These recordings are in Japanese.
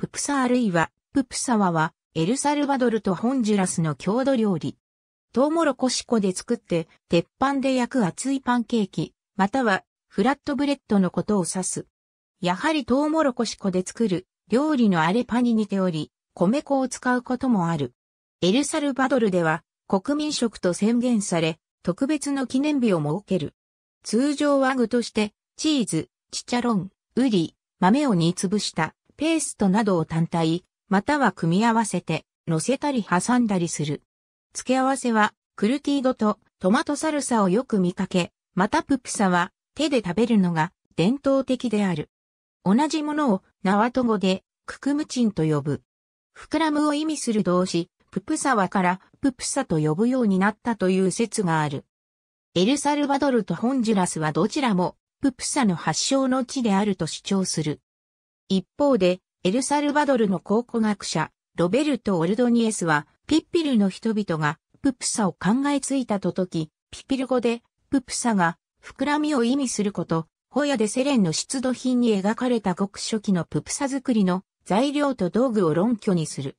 ププサあるいは、ププサワは、エルサルバドルとホンジュラスの郷土料理。トウモロコシ粉で作って、鉄板で焼く熱いパンケーキ、または、フラットブレッドのことを指す。やはりトウモロコシ粉で作る、料理のアレパに似ており、米粉を使うこともある。エルサルバドルでは、国民食と宣言され、特別の記念日を設ける。通常は具として、チーズ、チチャロン、ウリ、豆を煮潰した、ペーストなどを単体、または組み合わせて、乗せたり挟んだりする。付け合わせは、クルティードとトマトサルサをよく見かけ、またププサは手で食べるのが伝統的である。同じものを縄と語でククムチンと呼ぶ。膨らむを意味する動詞、ププサはからププサと呼ぶようになったという説がある。エルサルバドルとホンジュラスはどちらもププサの発祥の地であると主張する。一方で、エルサルバドルの考古学者、ロベルト・オルドニエスは、ピッピルの人々が、ププサを考えついたと時、ピピル語で、ププサが、膨らみを意味すること、ホヤでセレンの出土品に描かれた極初期のププサ作りの材料と道具を論拠にする。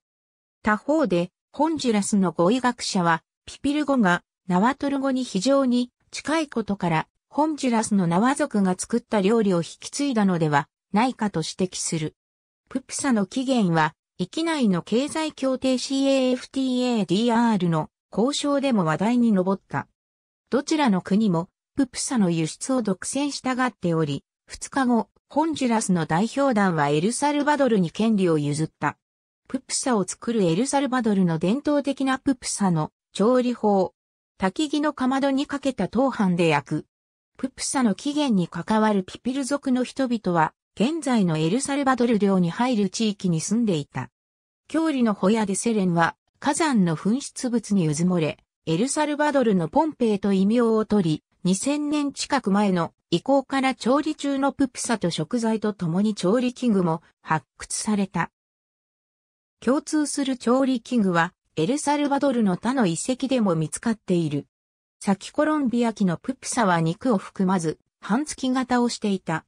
他方で、ホンジュラスの語彙学者は、ピピル語がナワトル語に非常に近いことから、ホンジュラスのナワ族が作った料理を引き継いだのではないかと指摘する。ププサの起源は、域内の経済協定 CAFTADR の交渉でも話題に上った。どちらの国も、ププサの輸出を独占したがっており、2日後、ホンジュラスの代表団はエルサルバドルに権利を譲った。ププサを作るエルサルバドルの伝統的なププサの調理法。焚き木のかまどにかけた当飯で焼く。ププサの起源に関わるピピル族の人々は、現在のエルサルバドル領に入る地域に住んでいた。郷里のホヤでセレンは火山の噴出物にうずもれ、エルサルバドルのポンペイと異名を取り、2000年近く前の移行から調理中のププサと食材と共に調理器具も発掘された。共通する調理器具はエルサルバドルの他の遺跡でも見つかっている。先コロンビア紀のププサは肉を含まず、半月型をしていた。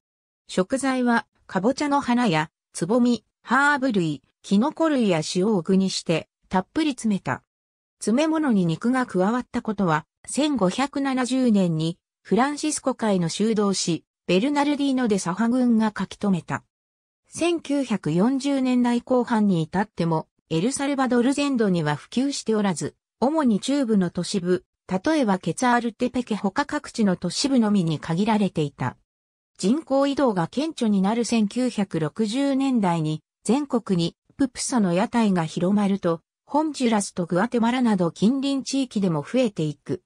食材は、かぼちゃの花や、つぼみ、ハーブ類、キノコ類や塩を具にして、たっぷり詰めた。詰め物に肉が加わったことは、1570年に、フランシスコ会の修道士、ベルナルディーノデ・サハ軍が書き留めた。1940年代後半に至っても、エルサルバドル全土には普及しておらず、主に中部の都市部、例えばケツアールテペケ他各地の都市部のみに限られていた。人口移動が顕著になる1960年代に全国にププサの屋台が広まると、ホンジュラスとグアテマラなど近隣地域でも増えていく。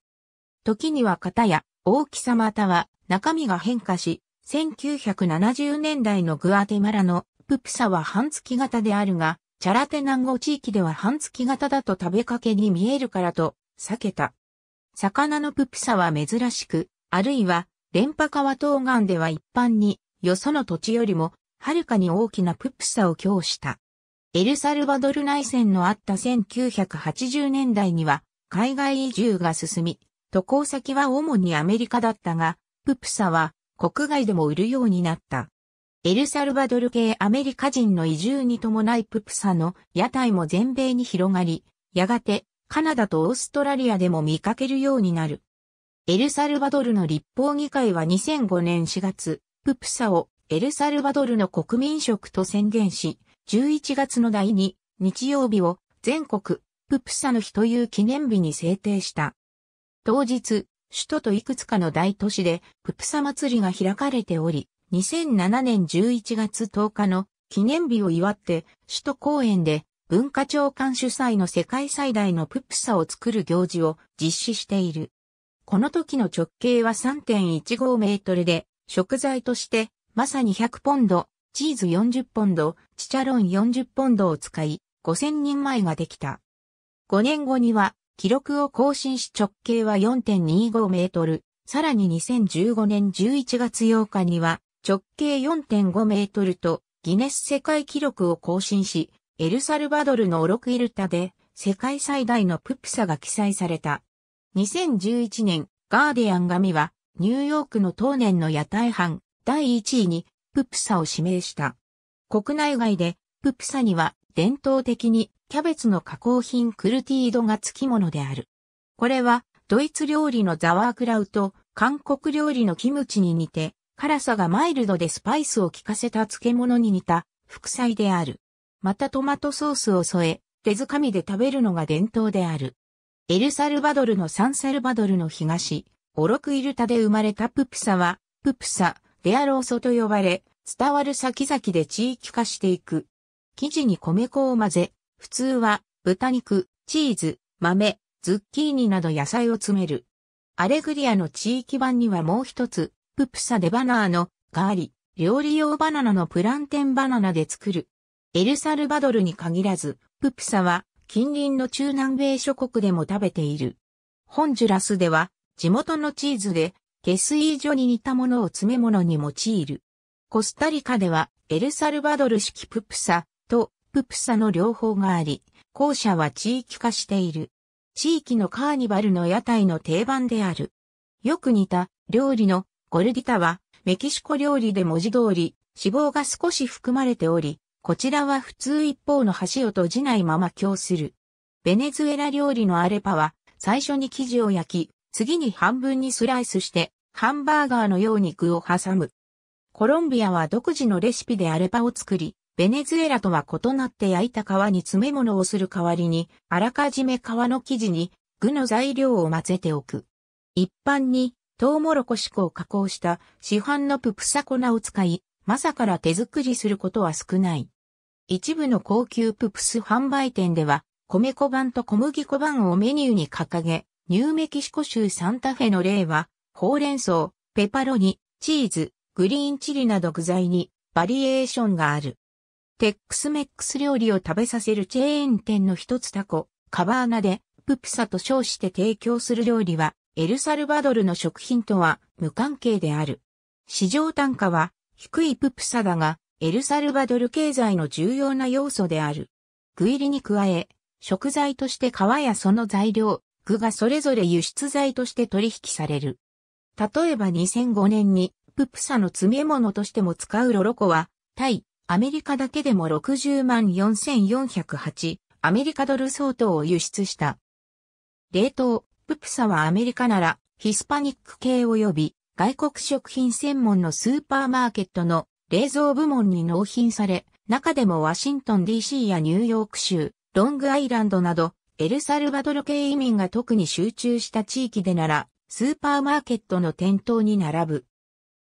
時には型や大きさまたは中身が変化し、1970年代のグアテマラのププサは半月型であるが、チャラテ南語地域では半月型だと食べかけに見えるからと避けた。魚のププサは珍しく、あるいは電波川東岸では一般に、よその土地よりも、はるかに大きなプップさを供した。エルサルバドル内戦のあった1980年代には、海外移住が進み、渡航先は主にアメリカだったが、ププサは国外でも売るようになった。エルサルバドル系アメリカ人の移住に伴いププサの屋台も全米に広がり、やがてカナダとオーストラリアでも見かけるようになる。エルサルバドルの立法議会は2005年4月、ププサをエルサルバドルの国民食と宣言し、11月の第2日曜日を全国ププサの日という記念日に制定した。当日、首都といくつかの大都市でププサ祭りが開かれており、2007年11月10日の記念日を祝って首都公園で文化庁監主催の世界最大のププサを作る行事を実施している。この時の直径は3.15メートルで、食材として、まさに100ポンド、チーズ40ポンド、チチャロン40ポンドを使い、5000人前ができた。5年後には、記録を更新し直径は4.25メートル、さらに2015年11月8日には、直径4.5メートルと、ギネス世界記録を更新し、エルサルバドルのオロクイルタで世界最大のププサが記載された。2011年、ガーディアン紙は、ニューヨークの当年の屋台班、第1位に、ププサを指名した。国内外で、ププサには、伝統的に、キャベツの加工品クルティードが付き物である。これは、ドイツ料理のザワークラウと、韓国料理のキムチに似て、辛さがマイルドでスパイスを効かせた漬物に似た副菜である。またトマトソースを添え、手づかみで食べるのが伝統である。エルサルバドルのサンサルバドルの東、オロクイルタで生まれたププサは、ププサ、レアローソと呼ばれ、伝わる先々で地域化していく。生地に米粉を混ぜ、普通は豚肉、チーズ、豆、ズッキーニなど野菜を詰める。アレグリアの地域版にはもう一つ、ププサでバナーのガーリ、料理用バナナのプランテンバナナで作る。エルサルバドルに限らず、ププサは近隣の中南米諸国でも食べている。ホンジュラスでは、地元のチーズで、下水所に似たものを詰め物に用いる。コスタリカでは、エルサルバドル式ププサとププサの両方があり、校舎は地域化している。地域のカーニバルの屋台の定番である。よく似た料理のゴルディタは、メキシコ料理で文字通り、脂肪が少し含まれており、こちらは普通一方の端を閉じないまま供する。ベネズエラ料理のアレパは、最初に生地を焼き、次に半分にスライスして、ハンバーガーのように具を挟む。コロンビアは独自のレシピでアレパを作り、ベネズエラとは異なって焼いた皮に詰め物をする代わりに、あらかじめ皮の生地に具の材料を混ぜておく。一般に、トウモロコシ粉を加工した市販のププサコナを使い、まさから手作りすることは少ない。一部の高級ププス販売店では、米粉版と小麦粉版をメニューに掲げ、ニューメキシコ州サンタフェの例は、ほうれん草、ペパロニ、チーズ、グリーンチリなど具材にバリエーションがある。テックスメックス料理を食べさせるチェーン店の一つタコ、カバーナで、ププサと称して提供する料理は、エルサルバドルの食品とは無関係である。市場単価は低いププサだが、エルサルバドル経済の重要な要素である。具入りに加え、食材として皮やその材料、具がそれぞれ輸出材として取引される。例えば2005年に、ププサの詰め物としても使うロロコは、対アメリカだけでも60万4408アメリカドル相当を輸出した。冷凍、ププサはアメリカならヒスパニック系及び外国食品専門のスーパーマーケットの冷蔵部門に納品され、中でもワシントン DC やニューヨーク州、ロングアイランドなど、エルサルバドル系移民が特に集中した地域でなら、スーパーマーケットの店頭に並ぶ。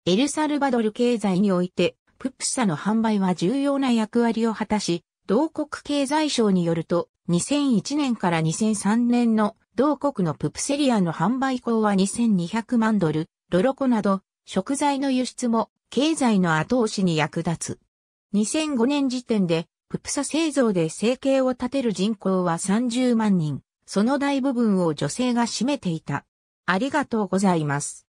エルサルバドル経済において、ププサの販売は重要な役割を果たし、同国経済省によると、2001年から2003年の同国のププセリアの販売口は2200万ドル、ロロコなど食材の輸出も経済の後押しに役立つ。2005年時点で、ププサ製造で生計を立てる人口は30万人、その大部分を女性が占めていた。ありがとうございます。